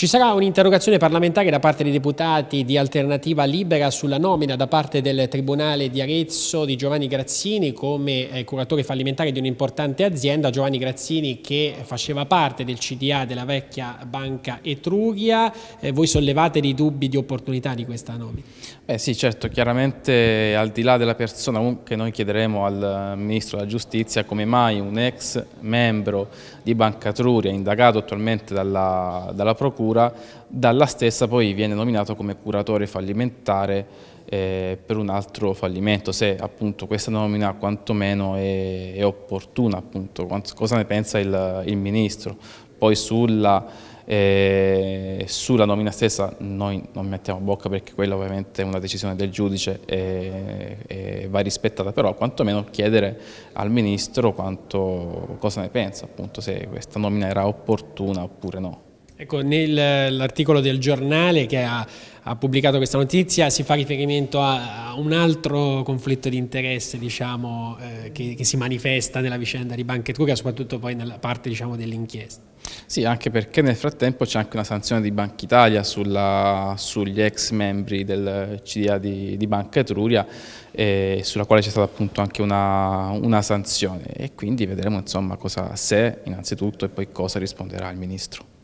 Ci sarà un'interrogazione parlamentare da parte dei deputati di Alternativa Libera sulla nomina da parte del Tribunale di Arezzo di Giovanni Grazzini come eh, curatore fallimentare di un'importante azienda. Giovanni Grazzini che faceva parte del CDA della vecchia banca Etruria. Eh, voi sollevate dei dubbi di opportunità di questa nomina? Beh sì, certo, chiaramente al di là della persona che noi chiederemo al eh, Ministro della Giustizia come mai un ex membro di Banca Etruria indagato attualmente dalla, dalla Procura cura, dalla stessa poi viene nominato come curatore fallimentare eh, per un altro fallimento, se appunto questa nomina quantomeno è, è opportuna, appunto, cosa ne pensa il, il Ministro. Poi sulla, eh, sulla, nomina stessa noi non mettiamo bocca perché quella ovviamente è una decisione del giudice e, e va rispettata, però quantomeno chiedere al Ministro quanto, cosa ne pensa, appunto, se questa nomina era opportuna oppure no. Ecco, nell'articolo del giornale che ha, ha, pubblicato questa notizia si fa riferimento a, a un altro conflitto di interesse diciamo, eh, che, che, si manifesta nella vicenda di Banca Etruria, soprattutto poi nella parte diciamo, dell'inchiesta. Sì, anche perché nel frattempo c'è anche una sanzione di Banca Italia sulla, sugli ex membri del CDA di, di Banca Etruria eh, sulla quale c'è stata appunto anche una, una sanzione e quindi vedremo insomma cosa se innanzitutto e poi cosa risponderà il Ministro.